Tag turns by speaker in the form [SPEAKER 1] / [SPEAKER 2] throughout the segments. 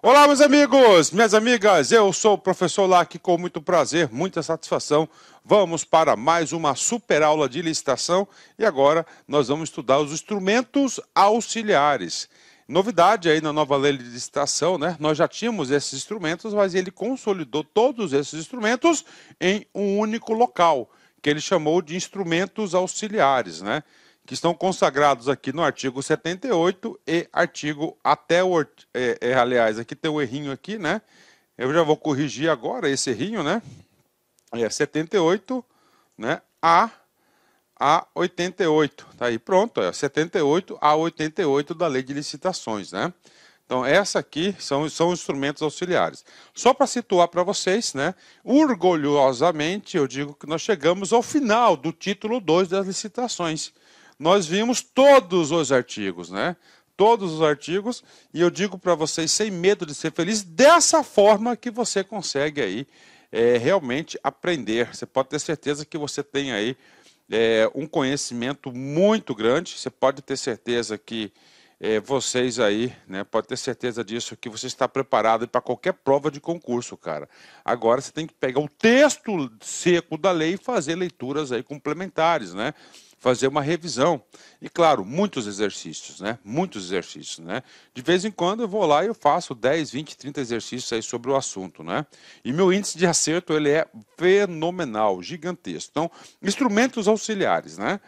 [SPEAKER 1] Olá, meus amigos, minhas amigas, eu sou o professor Lac, com muito prazer, muita satisfação. Vamos para mais uma super aula de licitação e agora nós vamos estudar os instrumentos auxiliares. Novidade aí na nova lei de licitação, né? Nós já tínhamos esses instrumentos, mas ele consolidou todos esses instrumentos em um único local, que ele chamou de instrumentos auxiliares, né? que estão consagrados aqui no artigo 78 e artigo até o. É, é, aliás, aqui tem o errinho aqui, né? Eu já vou corrigir agora esse errinho, né? É 78, né? A a 88. Tá aí pronto, é 78 a 88 da Lei de Licitações, né? Então, essa aqui são, são instrumentos auxiliares. Só para situar para vocês, né? Orgulhosamente, eu digo que nós chegamos ao final do título 2 das licitações nós vimos todos os artigos, né? Todos os artigos, e eu digo para vocês, sem medo de ser feliz, dessa forma que você consegue aí é, realmente aprender. Você pode ter certeza que você tem aí é, um conhecimento muito grande, você pode ter certeza que é, vocês aí, né? Pode ter certeza disso, que você está preparado para qualquer prova de concurso, cara. Agora você tem que pegar o texto seco da lei e fazer leituras aí complementares, né? fazer uma revisão. E claro, muitos exercícios, né? Muitos exercícios, né? De vez em quando eu vou lá e eu faço 10, 20, 30 exercícios aí sobre o assunto, né? E meu índice de acerto ele é fenomenal, gigantesco. Então, instrumentos auxiliares, né?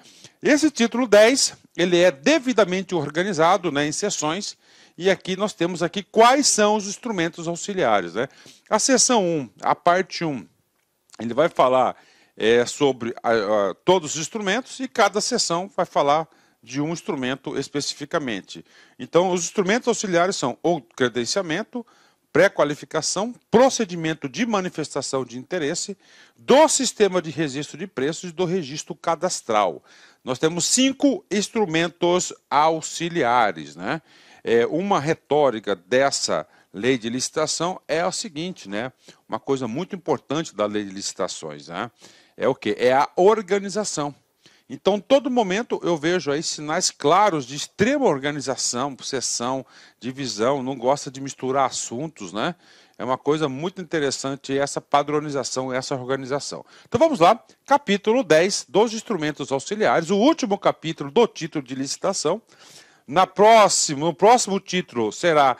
[SPEAKER 1] Esse título 10, ele é devidamente organizado, né, em sessões, e aqui nós temos aqui quais são os instrumentos auxiliares, né? A sessão 1, a parte 1, ele vai falar é, sobre a, a, todos os instrumentos e cada sessão vai falar de um instrumento especificamente. Então, os instrumentos auxiliares são o credenciamento, pré-qualificação, procedimento de manifestação de interesse, do sistema de registro de preços e do registro cadastral. Nós temos cinco instrumentos auxiliares. Né? É, uma retórica dessa lei de licitação é a seguinte, né? uma coisa muito importante da lei de licitações. Né? é o que? É a organização. Então, todo momento eu vejo aí sinais claros de extrema organização, obsessão, divisão, não gosta de misturar assuntos, né? É uma coisa muito interessante essa padronização, essa organização. Então vamos lá, capítulo 10 dos instrumentos auxiliares, o último capítulo do título de licitação. Na próximo no próximo título será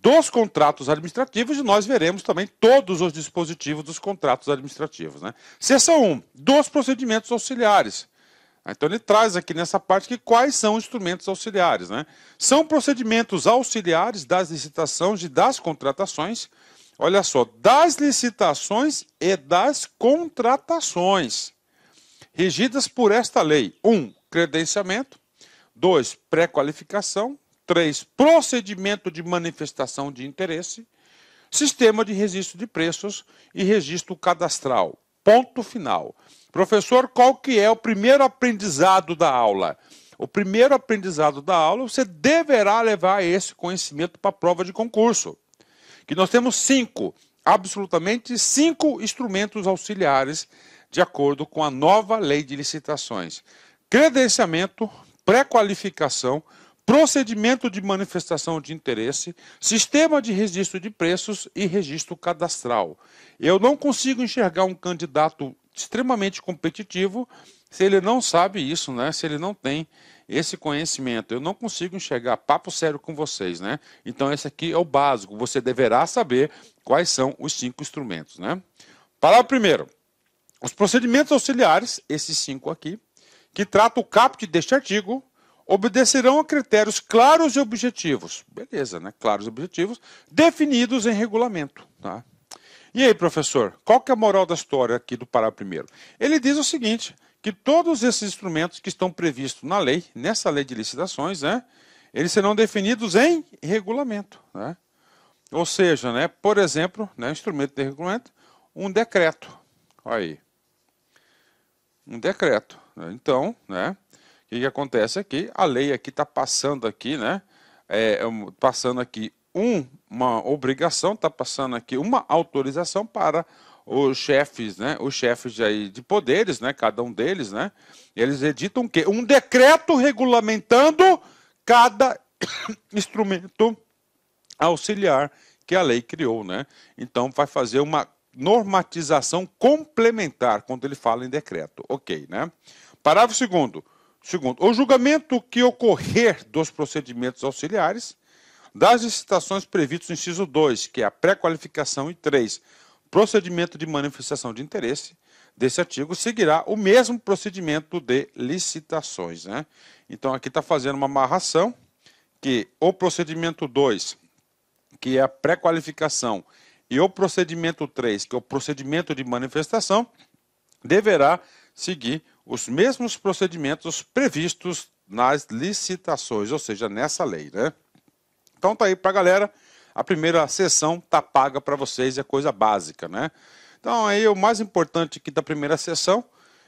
[SPEAKER 1] dos contratos administrativos e nós veremos também todos os dispositivos dos contratos administrativos. Né? Seção 1, dos procedimentos auxiliares. Então ele traz aqui nessa parte que quais são os instrumentos auxiliares. Né? São procedimentos auxiliares das licitações e das contratações. Olha só, das licitações e das contratações, regidas por esta lei. 1. Um, credenciamento. 2. Pré-qualificação. 3. Procedimento de manifestação de interesse. Sistema de registro de preços e registro cadastral. Ponto final. Professor, qual que é o primeiro aprendizado da aula? O primeiro aprendizado da aula, você deverá levar esse conhecimento para a prova de concurso. Que nós temos cinco, absolutamente cinco instrumentos auxiliares, de acordo com a nova lei de licitações: credenciamento, pré-qualificação, procedimento de manifestação de interesse, sistema de registro de preços e registro cadastral. Eu não consigo enxergar um candidato extremamente competitivo se ele não sabe isso, né? Se ele não tem esse conhecimento. Eu não consigo enxergar papo sério com vocês, né? Então esse aqui é o básico. Você deverá saber quais são os cinco instrumentos, né? Para o primeiro, os procedimentos auxiliares, esses cinco aqui, que trata o caput deste artigo, obedecerão a critérios claros e objetivos. Beleza, né? Claros e objetivos, definidos em regulamento. Tá? E aí, professor, qual que é a moral da história aqui do Pará primeiro? Ele diz o seguinte, que todos esses instrumentos que estão previstos na lei, nessa lei de licitações, né, eles serão definidos em regulamento. Né? Ou seja, né, por exemplo, né, instrumento de regulamento, um decreto. Olha aí. Um decreto. Né? Então, né, o que, que acontece aqui? A lei aqui está passando aqui, né? É, é passando aqui um, uma obrigação, está passando aqui uma autorização para os chefes, né? Os chefes de, de poderes, né? Cada um deles, né? Eles editam o quê? Um decreto regulamentando cada instrumento auxiliar que a lei criou, né? Então vai fazer uma normatização complementar quando ele fala em decreto, ok, né? Parágrafo segundo. Segundo, o julgamento que ocorrer dos procedimentos auxiliares das licitações previstas no inciso 2, que é a pré-qualificação, e 3, procedimento de manifestação de interesse desse artigo, seguirá o mesmo procedimento de licitações. Né? Então, aqui está fazendo uma amarração que o procedimento 2, que é a pré-qualificação, e o procedimento 3, que é o procedimento de manifestação, deverá seguir os mesmos procedimentos previstos nas licitações, ou seja, nessa lei, né? Então tá aí para galera, a primeira sessão tá paga para vocês, é coisa básica, né? Então aí o mais importante aqui da primeira sessão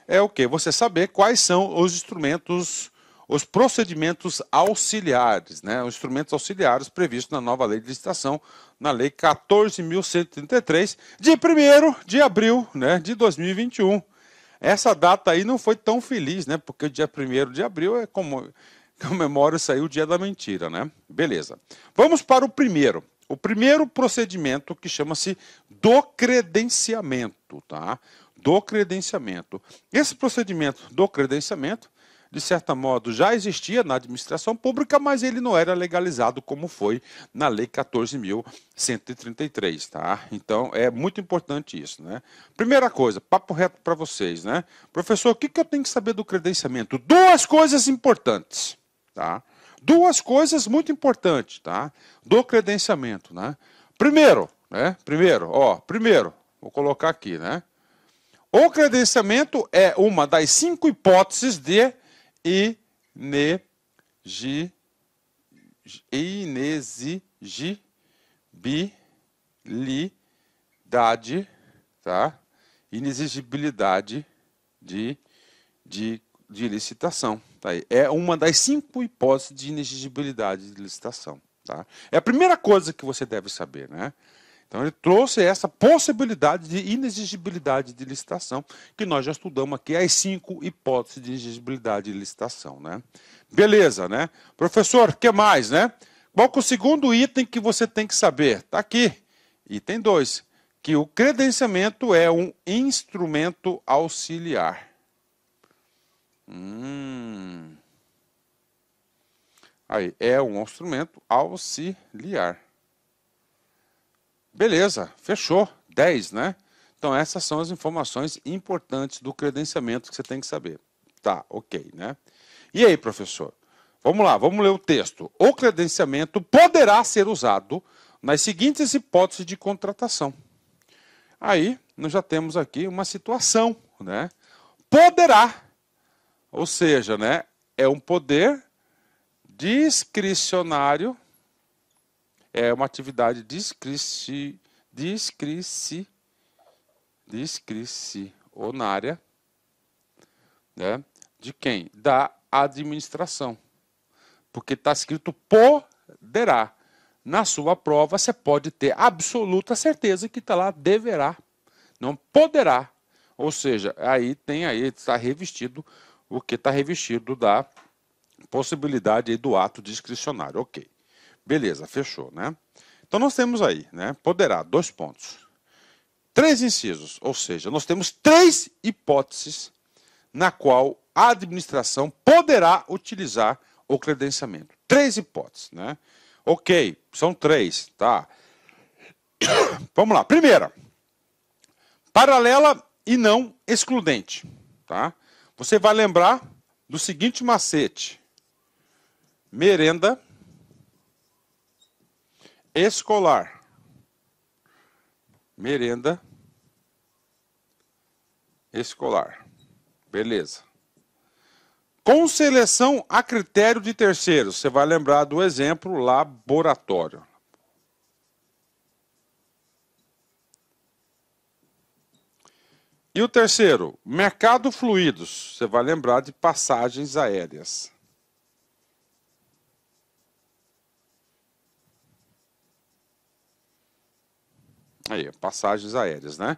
[SPEAKER 1] é o que? Você saber quais são os instrumentos, os procedimentos auxiliares, né? Os instrumentos auxiliares previstos na nova lei de licitação, na lei 14.133, de 1 de abril né, de 2021. Essa data aí não foi tão feliz, né? Porque o dia 1 de abril é como comemora saiu o dia da mentira, né? Beleza. Vamos para o primeiro. O primeiro procedimento que chama-se do credenciamento, tá? Do credenciamento. Esse procedimento do credenciamento de certo modo, já existia na administração pública, mas ele não era legalizado como foi na Lei 14.133, tá? Então, é muito importante isso, né? Primeira coisa, papo reto para vocês, né? Professor, o que, que eu tenho que saber do credenciamento? Duas coisas importantes, tá? Duas coisas muito importantes, tá? Do credenciamento, né? Primeiro, né? Primeiro, ó, primeiro, vou colocar aqui, né? O credenciamento é uma das cinco hipóteses de inexigibilidade, tá? Inexigibilidade de, de, de licitação. Tá é uma das cinco hipóteses de inexigibilidade de licitação. Tá? É a primeira coisa que você deve saber, né? Então ele trouxe essa possibilidade de inexigibilidade de licitação, que nós já estudamos aqui as cinco hipóteses de inexigibilidade de licitação, né? Beleza, né? Professor, que mais, né? Qual que é o segundo item que você tem que saber? Está aqui. Item 2, que o credenciamento é um instrumento auxiliar. Hum. Aí, é um instrumento auxiliar. Beleza, fechou. 10, né? Então, essas são as informações importantes do credenciamento que você tem que saber. Tá, ok, né? E aí, professor? Vamos lá, vamos ler o texto. O credenciamento poderá ser usado nas seguintes hipóteses de contratação. Aí, nós já temos aqui uma situação, né? Poderá, ou seja, né, é um poder discricionário é uma atividade discrici, discrici, discricionária né? de quem? Da administração. Porque está escrito poderá. Na sua prova, você pode ter absoluta certeza que está lá deverá, não poderá. Ou seja, aí tem aí, está revestido o que está revestido da possibilidade do ato discricionário. Ok. Beleza, fechou, né? Então nós temos aí, né? Poderá, dois pontos. Três incisos, ou seja, nós temos três hipóteses na qual a administração poderá utilizar o credenciamento. Três hipóteses, né? Ok, são três, tá? Vamos lá. Primeira, paralela e não excludente, tá? Você vai lembrar do seguinte macete: merenda escolar, merenda escolar. Beleza. Com seleção a critério de terceiros, você vai lembrar do exemplo laboratório. E o terceiro, mercado fluidos. Você vai lembrar de passagens aéreas. Aí, passagens aéreas, né?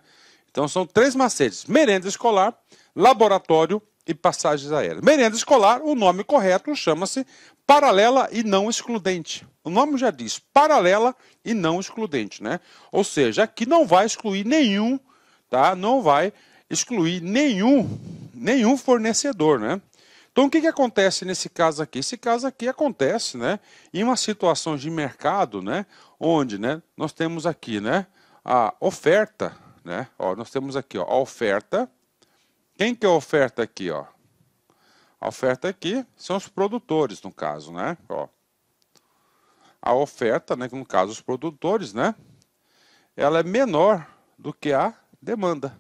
[SPEAKER 1] Então são três macetes: merenda escolar, laboratório e passagens aéreas. Merenda escolar, o nome correto chama-se paralela e não excludente. O nome já diz paralela e não excludente, né? Ou seja, aqui não vai excluir nenhum, tá? Não vai excluir nenhum, nenhum fornecedor, né? Então, o que, que acontece nesse caso aqui? Esse caso aqui acontece, né? Em uma situação de mercado, né? Onde, né? Nós temos aqui, né? a oferta, né? Ó, nós temos aqui ó, a oferta. Quem que é a oferta aqui? Ó? A oferta aqui são os produtores, no caso, né? Ó, a oferta, né, que no caso os produtores, né? Ela é menor do que a demanda.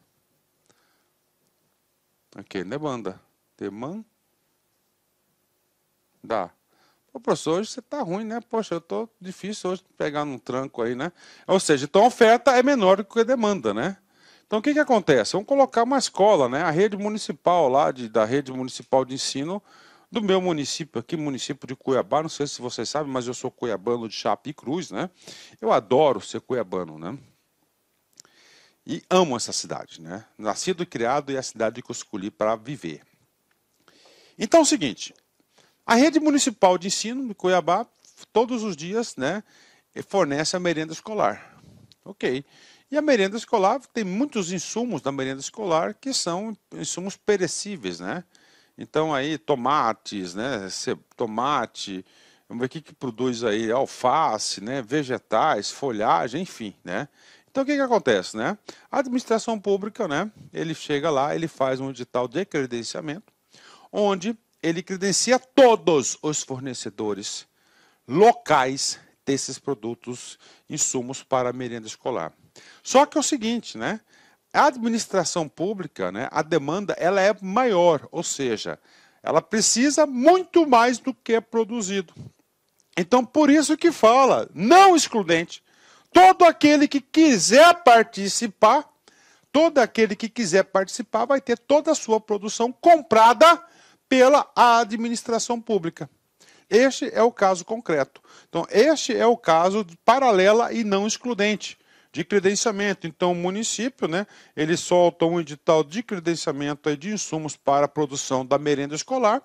[SPEAKER 1] Aqui, demanda. Demanda. Ô, professor, hoje você está ruim, né? Poxa, eu estou difícil hoje pegar num tranco aí, né? Ou seja, então a oferta é menor do que a demanda, né? Então o que, que acontece? Vamos colocar uma escola, né? A rede municipal lá, de, da rede municipal de ensino do meu município aqui, município de Cuiabá. Não sei se vocês sabem, mas eu sou cuiabano de Chape Cruz, né? Eu adoro ser cuiabano, né? E amo essa cidade, né? Nascido e criado e é a cidade que eu escolhi para viver. Então é o seguinte, a rede municipal de ensino de Cuiabá, todos os dias, né, fornece a merenda escolar. Ok. E a merenda escolar tem muitos insumos da merenda escolar que são insumos perecíveis, né? Então aí tomates, né? Tomate, vamos ver o que, que produz aí, alface, né? Vegetais, folhagem, enfim, né? Então o que, que acontece, né? A administração pública, né? Ele chega lá, ele faz um edital de credenciamento, onde ele credencia todos os fornecedores locais desses produtos, insumos para a merenda escolar. Só que é o seguinte, né? A administração pública, né, a demanda ela é maior, ou seja, ela precisa muito mais do que é produzido. Então, por isso que fala, não excludente. Todo aquele que quiser participar, todo aquele que quiser participar vai ter toda a sua produção comprada pela administração pública. Este é o caso concreto. Então, este é o caso paralela e não excludente de credenciamento. Então, o município, né, ele solta um edital de credenciamento de insumos para a produção da merenda escolar.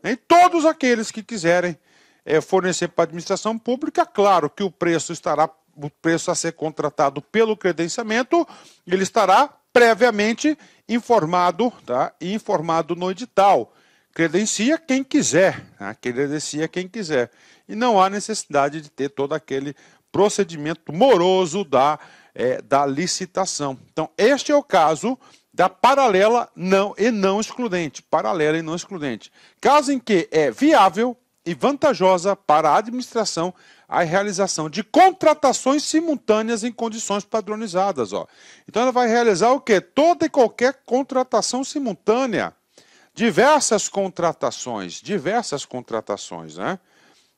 [SPEAKER 1] Né, e todos aqueles que quiserem eh, fornecer para a administração pública, claro que o preço estará, o preço a ser contratado pelo credenciamento, ele estará previamente informado, tá? Informado no edital credencia quem quiser, né? credencia quem quiser. E não há necessidade de ter todo aquele procedimento moroso da, é, da licitação. Então, este é o caso da paralela não e não excludente. Paralela e não excludente. Caso em que é viável e vantajosa para a administração a realização de contratações simultâneas em condições padronizadas. Ó. Então ela vai realizar o que? Toda e qualquer contratação simultânea diversas contratações, diversas contratações, né?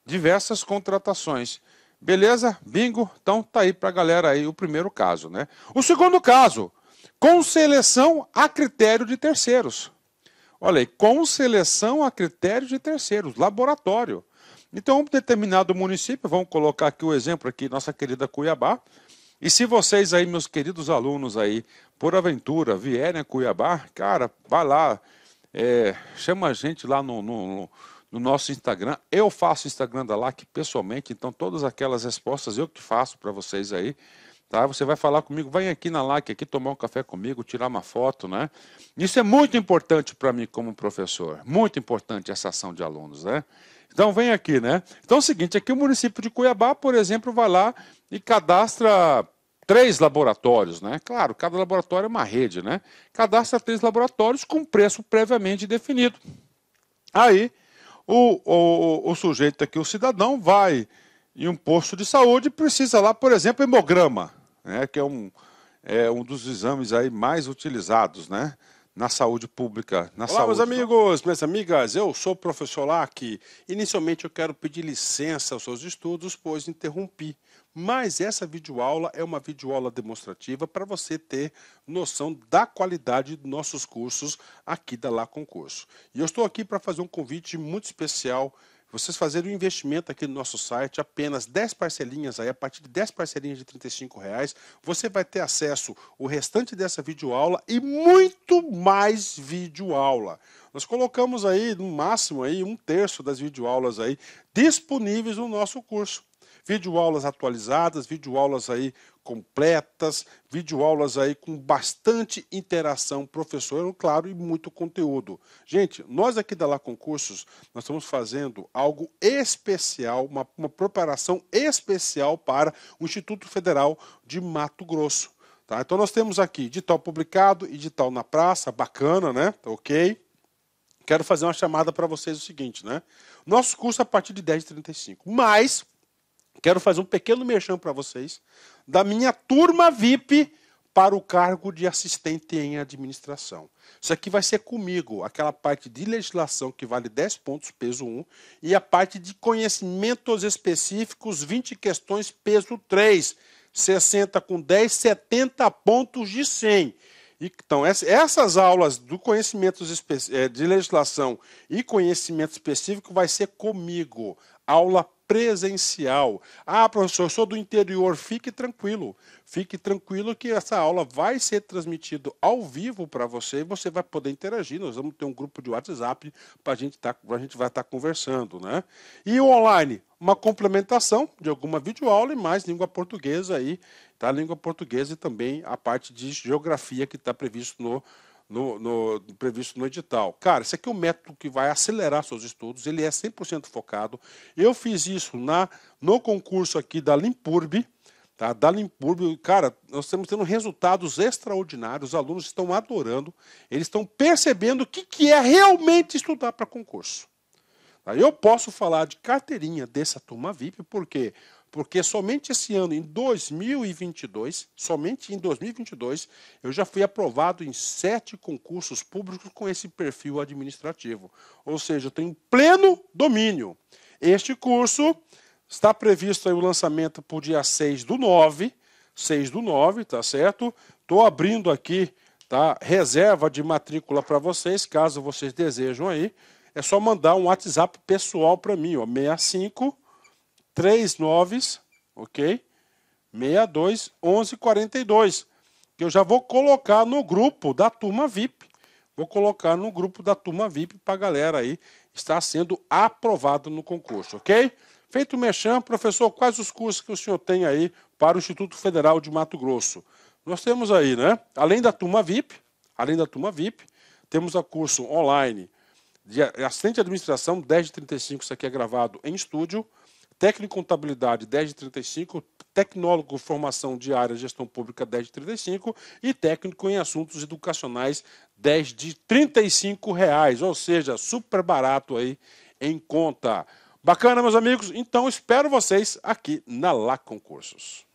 [SPEAKER 1] Diversas contratações. Beleza? Bingo. Então tá aí para a galera aí o primeiro caso, né? O segundo caso, com seleção a critério de terceiros. Olha aí, com seleção a critério de terceiros, laboratório. Então, um determinado município, vamos colocar aqui o exemplo aqui, nossa querida Cuiabá. E se vocês aí, meus queridos alunos aí, por aventura, vierem a Cuiabá, cara, vai lá, é, chama a gente lá no, no, no, nosso Instagram. Eu faço o Instagram da LAC pessoalmente, então todas aquelas respostas eu que faço para vocês aí. Tá? Você vai falar comigo, vem aqui na LAC, aqui tomar um café comigo, tirar uma foto, né? Isso é muito importante para mim como professor, muito importante essa ação de alunos, né? Então vem aqui, né? Então é o seguinte, aqui o município de Cuiabá, por exemplo, vai lá e cadastra três laboratórios, né? Claro, cada laboratório é uma rede, né? Cadastra três laboratórios com preço previamente definido. Aí, o, o, o sujeito aqui, o cidadão, vai em um posto de saúde e precisa lá, por exemplo, hemograma, né? Que é um, é um dos exames aí mais utilizados, né? na saúde pública. Na Olá, saúde. meus amigos, minhas amigas, eu sou o professor Lac. Inicialmente eu quero pedir licença aos seus estudos, pois interrompi mas essa videoaula é uma videoaula demonstrativa para você ter noção da qualidade dos nossos cursos aqui da Lá Concurso. E eu estou aqui para fazer um convite muito especial vocês fazerem um investimento aqui no nosso site, apenas 10 parcelinhas aí, a partir de 10 parcelinhas de R$ reais, você vai ter acesso o restante dessa videoaula e muito mais videoaula. Nós colocamos aí, no máximo aí, um terço das videoaulas aí disponíveis no nosso curso videoaulas atualizadas, videoaulas aí completas, videoaulas aí com bastante interação professor, claro, e muito conteúdo. Gente, nós aqui da Lá Concursos, nós estamos fazendo algo especial, uma, uma preparação especial para o Instituto Federal de Mato Grosso. Tá? Então nós temos aqui edital publicado, edital na praça, bacana, né? Tá ok. Quero fazer uma chamada para vocês o seguinte, né? Nosso curso é a partir de 10h35, mas quero fazer um pequeno merchan para vocês da minha turma VIP para o cargo de assistente em administração. Isso aqui vai ser comigo, aquela parte de legislação que vale 10 pontos, peso 1, e a parte de conhecimentos específicos, 20 questões, peso 3, 60 com 10, 70 pontos de 100. Então, essas aulas do conhecimento eh, de legislação e conhecimento específico vai ser comigo, aula presencial. Ah, professor, sou do interior, fique tranquilo. Fique tranquilo que essa aula vai ser transmitida ao vivo para você e você vai poder interagir. Nós vamos ter um grupo de WhatsApp para a gente, tá, a gente vai estar tá conversando. Né? E o online? Uma complementação de alguma videoaula e mais língua portuguesa aí, tá? Língua portuguesa e também a parte de geografia que está previsto no no, no, previsto no edital. Cara, esse aqui é um método que vai acelerar seus estudos, ele é 100% focado. Eu fiz isso na no concurso aqui da Limpurb, tá? Da Limpurb, cara, nós estamos tendo resultados extraordinários, os alunos estão adorando, eles estão percebendo o que, que é realmente estudar para concurso. Tá? Eu posso falar de carteirinha dessa turma VIP, porque quê? porque somente esse ano, em 2022, somente em 2022, eu já fui aprovado em sete concursos públicos com esse perfil administrativo. Ou seja, eu tenho pleno domínio. Este curso está previsto o lançamento para o dia 6 do 9, 6 do 9, tá certo? Estou abrindo aqui tá? reserva de matrícula para vocês, caso vocês desejam aí. É só mandar um WhatsApp pessoal para mim, ó, 65 3 9 ok? 62 11 42, que eu já vou colocar no grupo da turma VIP. Vou colocar no grupo da turma VIP para galera aí estar sendo aprovado no concurso, ok? Feito o mexam, professor, quais os cursos que o senhor tem aí para o Instituto Federal de Mato Grosso? Nós temos aí, né? Além da turma VIP, além da turma VIP, temos o curso online de assistente de administração 10 de 35, isso aqui é gravado em estúdio. Técnico em contabilidade 10 de 35, tecnólogo formação de área gestão pública 10 de 35 e técnico em assuntos educacionais 10 de 35 reais, ou seja, super barato aí em conta. Bacana, meus amigos? Então espero vocês aqui na Lá Concursos.